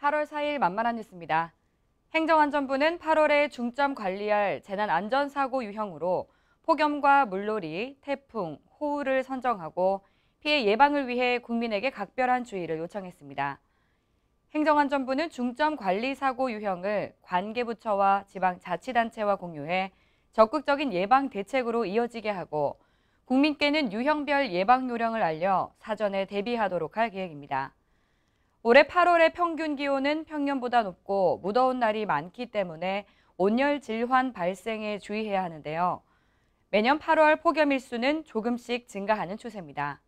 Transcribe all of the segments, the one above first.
8월 4일 만만한 뉴스입니다. 행정안전부는 8월에 중점 관리할 재난안전사고 유형으로 폭염과 물놀이, 태풍, 호우를 선정하고 피해 예방을 위해 국민에게 각별한 주의를 요청했습니다. 행정안전부는 중점 관리 사고 유형을 관계부처와 지방자치단체와 공유해 적극적인 예방 대책으로 이어지게 하고 국민께는 유형별 예방 요령을 알려 사전에 대비하도록 할 계획입니다. 올해 8월의 평균 기온은 평년보다 높고 무더운 날이 많기 때문에 온열 질환 발생에 주의해야 하는데요. 매년 8월 폭염 일수는 조금씩 증가하는 추세입니다.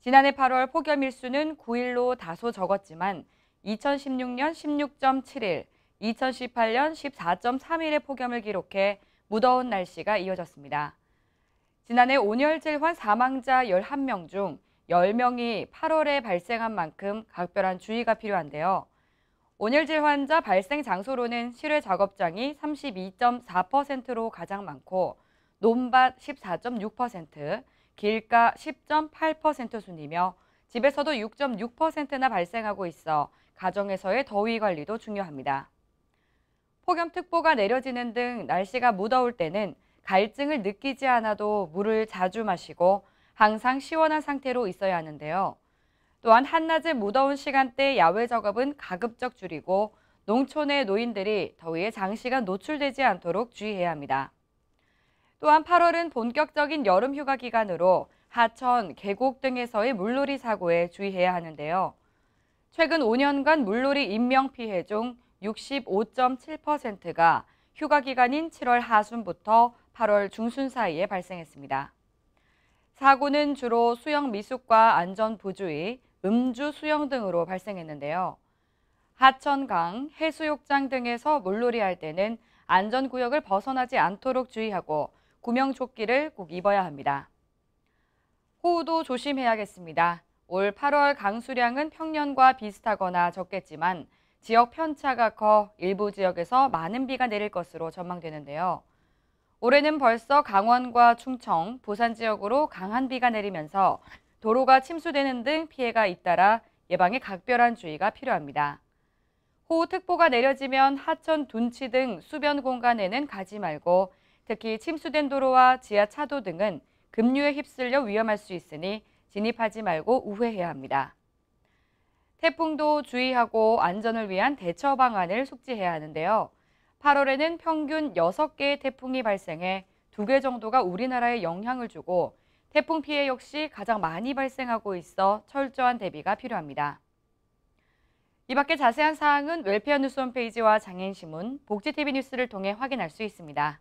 지난해 8월 폭염 일수는 9일로 다소 적었지만 2016년 16.7일, 2018년 14.3일의 폭염을 기록해 무더운 날씨가 이어졌습니다. 지난해 온열 질환 사망자 11명 중 10명이 8월에 발생한 만큼 각별한 주의가 필요한데요. 온열질 환자 발생 장소로는 실외 작업장이 32.4%로 가장 많고 논밭 14.6%, 길가 10.8% 순이며 집에서도 6.6%나 발생하고 있어 가정에서의 더위 관리도 중요합니다. 폭염특보가 내려지는 등 날씨가 무더울 때는 갈증을 느끼지 않아도 물을 자주 마시고 항상 시원한 상태로 있어야 하는데요. 또한 한낮의 무더운 시간대 야외 작업은 가급적 줄이고 농촌의 노인들이 더위에 장시간 노출되지 않도록 주의해야 합니다. 또한 8월은 본격적인 여름 휴가 기간으로 하천, 계곡 등에서의 물놀이 사고에 주의해야 하는데요. 최근 5년간 물놀이 인명 피해 중 65.7%가 휴가 기간인 7월 하순부터 8월 중순 사이에 발생했습니다. 사고는 주로 수영 미숙과 안전 부주의, 음주 수영 등으로 발생했는데요. 하천강, 해수욕장 등에서 물놀이 할 때는 안전구역을 벗어나지 않도록 주의하고 구명조끼를 꼭 입어야 합니다. 호우도 조심해야겠습니다. 올 8월 강수량은 평년과 비슷하거나 적겠지만 지역 편차가 커 일부 지역에서 많은 비가 내릴 것으로 전망되는데요. 올해는 벌써 강원과 충청, 부산 지역으로 강한 비가 내리면서 도로가 침수되는 등 피해가 잇따라 예방에 각별한 주의가 필요합니다. 호우특보가 내려지면 하천 둔치 등 수변 공간에는 가지 말고 특히 침수된 도로와 지하 차도 등은 급류에 휩쓸려 위험할 수 있으니 진입하지 말고 우회해야 합니다. 태풍도 주의하고 안전을 위한 대처 방안을 숙지해야 하는데요. 8월에는 평균 6개의 태풍이 발생해 2개 정도가 우리나라에 영향을 주고 태풍 피해 역시 가장 많이 발생하고 있어 철저한 대비가 필요합니다. 이 밖에 자세한 사항은 웰페어 뉴스 홈페이지와 장애인신문, 복지TV 뉴스를 통해 확인할 수 있습니다.